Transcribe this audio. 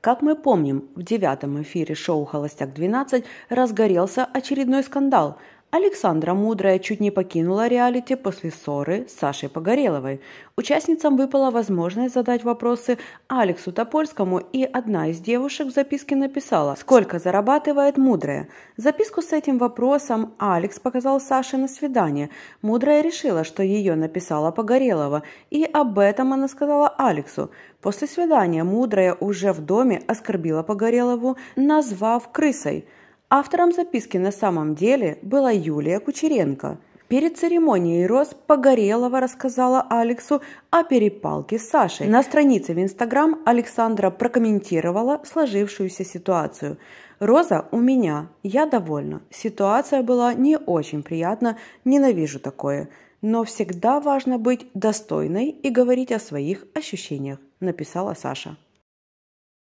Как мы помним, в девятом эфире шоу «Холостяк-12» разгорелся очередной скандал, Александра Мудрая чуть не покинула реалити после ссоры с Сашей Погореловой. Участницам выпала возможность задать вопросы Алексу Топольскому, и одна из девушек в записке написала «Сколько зарабатывает Мудрая?». Записку с этим вопросом Алекс показал Саше на свидание. Мудрая решила, что ее написала Погорелова, и об этом она сказала Алексу. После свидания Мудрая уже в доме оскорбила Погорелову, назвав «крысой». Автором записки на самом деле была Юлия Кучеренко. Перед церемонией Рос Погорелова рассказала Алексу о перепалке с Сашей. На странице в Инстаграм Александра прокомментировала сложившуюся ситуацию. «Роза у меня, я довольна. Ситуация была не очень приятна, ненавижу такое но всегда важно быть достойной и говорить о своих ощущениях», – написала Саша.